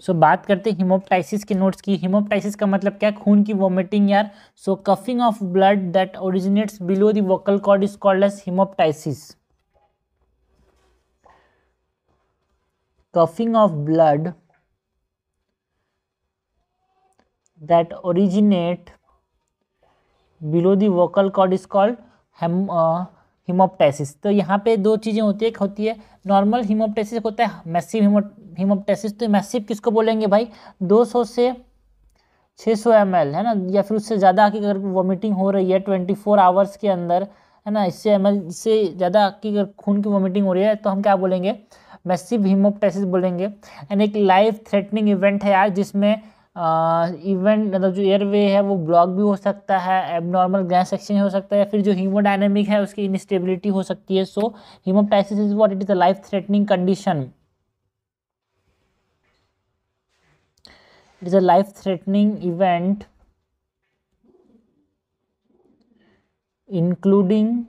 सो बात करते हैं हिमोप्टाइसिस के नोट्स की हीमोप्टाइसिस का मतलब क्या खून की वॉमिटिंग यार so coughing of blood that originates below the vocal cord is called as hemoptysis coughing of blood that originate below the vocal cord is called hemoptysis तो यहाँ पे दो चीज़ें होती है एक होती है नॉर्मल हीमोप्टेसिस होता है मैसिव हीमो हीमोप्टेसिस तो मैसिव किसको बोलेंगे भाई 200 से 600 सौ है ना या फिर उससे ज़्यादा की अगर वॉमिटिंग हो रही है 24 फोर आवर्स के अंदर है ना इससे एम से ज़्यादा की अगर खून की वॉमिटिंग हो रही है तो हम क्या बोलेंगे मैसिव हीमोप्टेसिस बोलेंगे एंड एक लाइफ थ्रेटनिंग इवेंट है यार जिसमें इवेंट मतलब जो एयरवे है वो ब्लॉक भी हो सकता है एबनॉर्मल गैस सेक्शन हो सकता है या फिर जो हीमोडाइनमिक है उसकी इनस्टेबिलिटी हो सकती है so hemoptysis is what it is a life threatening condition it is a life threatening event including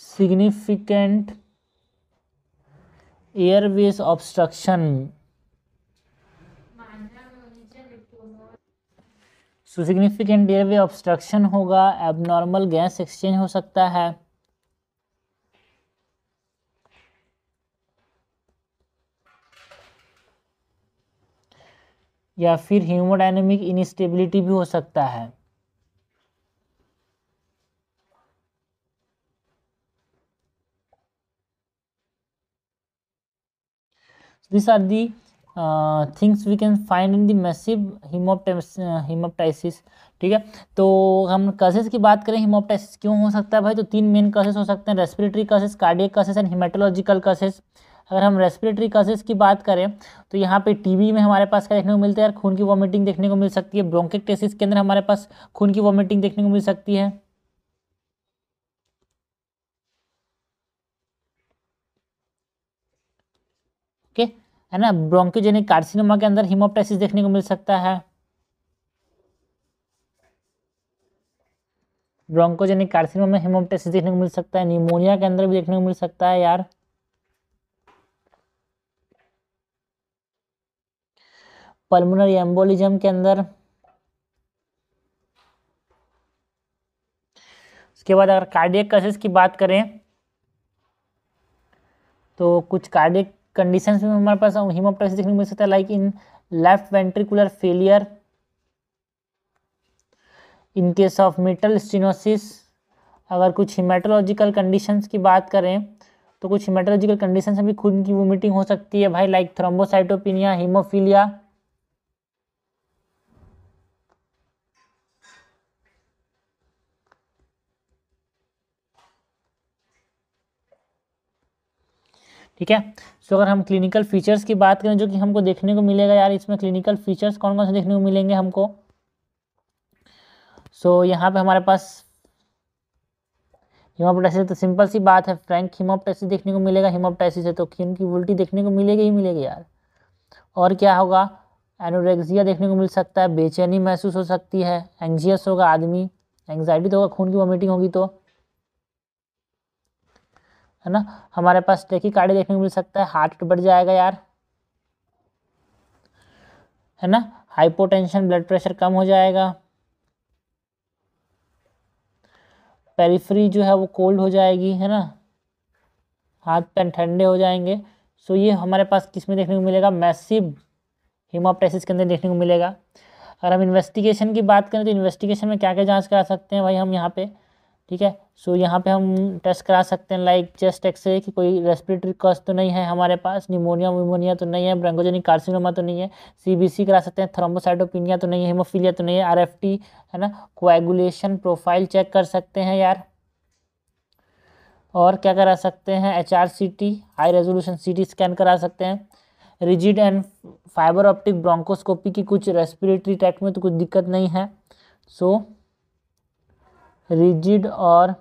significant airways obstruction so significant airway obstruction होगा एबनॉर्मल गैस एक्सचेंज हो सकता है या फिर हीमोडाइनमिक इनस्टेबिलिटी भी हो सकता है this are the things we can find in the massive massive hemoptysis ठीक है तो हम कसेस की बात करें हिमोप्टाइसिस क्यों हो सकता है भाई तो तीन मेन कसेस हो सकते हैं respiratory causes cardiac causes and hematological causes अगर हम रेस्पिरेटरी कसेस की बात करें तो यहाँ पे टीबी में हमारे पास क्या देखने को मिलता है यार खून की वॉमिटिंग देखने को मिल सकती है ब्रोंकिकटेसिस के अंदर हमारे पास खून की वॉमिटिंग देखने को मिल सकती है ओके okay? है ना ब्रोंकोजेनिक कार्सिनोमा के अंदर हिमोप्टाइसिस देखने को मिल सकता है ब्रोंकोजेनिक कार्सिनोमा में हिमोप्टाइसिस देखने को मिल सकता है निमोनिया के अंदर भी देखने को मिल सकता है यार पल्मोनरी एम्बोलिज्म के अंदर उसके बाद अगर कार्डियक कसेस की बात करें तो कुछ कार्डियक कंडीशन में हमारे पास हीमोप्टाइसिस देखने को मिल सकता है like in left ventricular failure in case of mitral stenosis अगर कुछ हिमेटोलॉजिकल कंडीशंस की बात करें तो कुछ हिमेटोलॉजिकल कंडीशन में भी खून की वोमिटिंग हो सकती है भाई लाइक थ्रोम्बोसाइटोपिनिया हीमोफीलिया ठीक है सो अगर हम क्लिनिकल फीचर्स की बात करें जो कि हमको देखने को मिलेगा यार इसमें क्लिनिकल फीचर्स कौन कौन से देखने को मिलेंगे हमको सो so, यहाँ पे हमारे पास हीमोपटाइसिस तो सिंपल सी बात है फ्रैंक हीमोपटाइसिस देखने को मिलेगा हीमोपटाइसिस है तो खून की उल्टी देखने को मिलेगी ही मिलेगी यार और क्या होगा एनोरेक्सिया देखने को मिल सकता है बेचैनी महसूस हो सकती है एंगजियस होगा आदमी एंग्जाइटी तो होगा खून की वॉमिटिंग होगी तो है ना हमारे पास टेकी तो कार्डी देखने को मिल सकता है हार्ट बढ़ जाएगा यार है ना हाइपोटेंशन ब्लड प्रेशर कम हो जाएगा पेरीफ्री जो है वो कोल्ड हो जाएगी है ना हाथ पैर ठंडे हो जाएंगे सो ये हमारे पास किस में देखने को मिलेगा मैसिव हीमाप्टाइसिस के अंदर देखने को मिलेगा अगर हम इन्वेस्टिगेशन की बात करें तो इन्वेस्टिगेशन में क्या क्या जांच करा सकते हैं भाई हम यहाँ पे ठीक है सो so, यहाँ पे हम टेस्ट करा सकते हैं लाइक चेस्ट एक्सरे कि कोई रेस्पिरेटरी कॉज तो नहीं है हमारे पास निमोनिया वमोनिया तो नहीं है ब्रेंगोजेनिक कार्सिनोमा तो नहीं है सीबीसी करा सकते हैं थ्रोम्बोसाइटोपिनिया तो नहीं है हेमोफीलिया तो नहीं है आरएफटी है ना कोएगुलेशन प्रोफाइल चेक कर सकते हैं यार और क्या करा सकते हैं H R C T high resolution C T scan करा सकते हैं rigid and fiber optic bronchoscopy की कुछ रेस्पिरेटरी ट्रैक्ट में तो कुछ दिक्कत नहीं है सो so, रिजिड और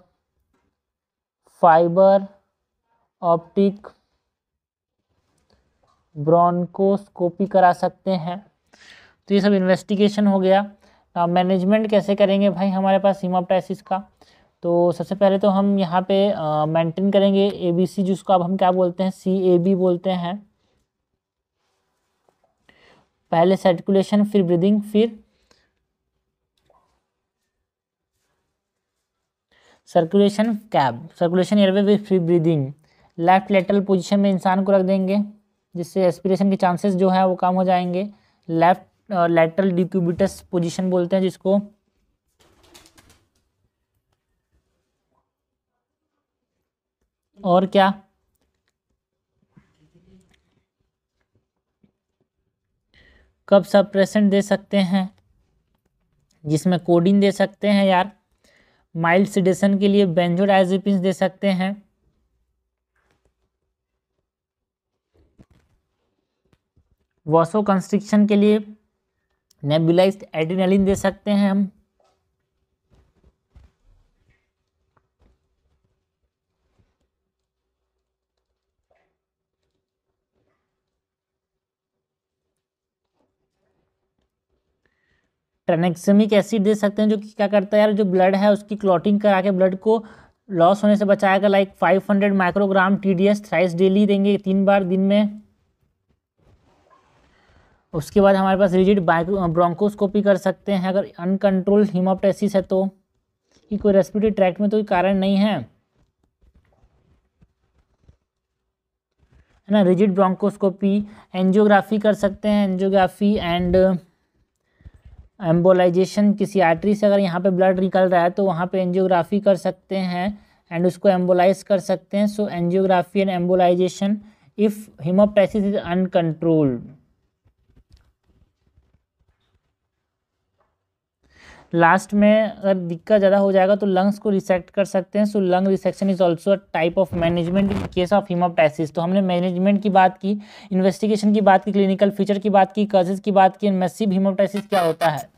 फाइबर ऑप्टिक ब्रॉन्कोस्कोपी करा सकते हैं तो ये सब इन्वेस्टिगेशन हो गया ना तो मैनेजमेंट कैसे करेंगे भाई हमारे पास सीमाप्टाइसिस का तो सबसे पहले तो हम यहाँ पे मेंटेन करेंगे एबीसी जिसको अब हम क्या बोलते हैं सी ए बी बोलते हैं पहले सर्कुलेशन फिर ब्रीदिंग फिर circulation CAB circulation airway with free breathing left lateral position में इंसान को रख देंगे जिससे एस्पिरेशन के चांसेस जो है वो कम हो जाएंगे लेफ्ट लेटरल डिक्यूबिटस पोजीशन बोलते हैं जिसको और क्या कब सब प्रेसेंट दे सकते हैं जिसमें कोडिंग दे सकते हैं यार माइल्ड सिडेशन के लिए बेंजोडाइजेपिन्स दे सकते हैं वॉसो कंस्ट्रिक्शन के लिए नेबुलाइज्ड एडिनलिन दे सकते हैं हम ट्रेनेक्समिक एसिड दे सकते हैं जो कि क्या करता है यार जो ब्लड है उसकी क्लॉटिंग करा के ब्लड को लॉस होने से बचाएगा like 500 microgram T D S thrice daily देंगे तीन बार दिन में उसके बाद हमारे पास रिजिड ब्रोंकोस्कोपी कर सकते हैं अगर अनकंट्रोल हिमोप्टेसिस है तो कि कोई रेस्पिटरी ट्रैक्ट में तो कोई कारण नहीं है है ना रिजिड ब्रोंकोस्कोपी एंजियोग्राफी कर सकते हैं एंजियोग्राफी एंड एम्बोलाइजेशन किसी आर्टरी से अगर यहाँ पे ब्लड निकल रहा है तो वहाँ पे एंजियोग्राफी कर सकते हैं एंड उसको एम्बोलाइज कर सकते हैं so angiography and embolization if hemoptysis is uncontrolled last में अगर दिक्कत ज़्यादा हो जाएगा तो लंग्स को रिसेक्ट कर सकते हैं so lung resection is also type of management in case of hemoptysis तो हमने मैनेजमेंट की बात की इन्वेस्टिगेशन की बात की क्लिनिकल फीचर की बात की कजेज की बात की मैसिव हीमोपटाइसिस क्या होता है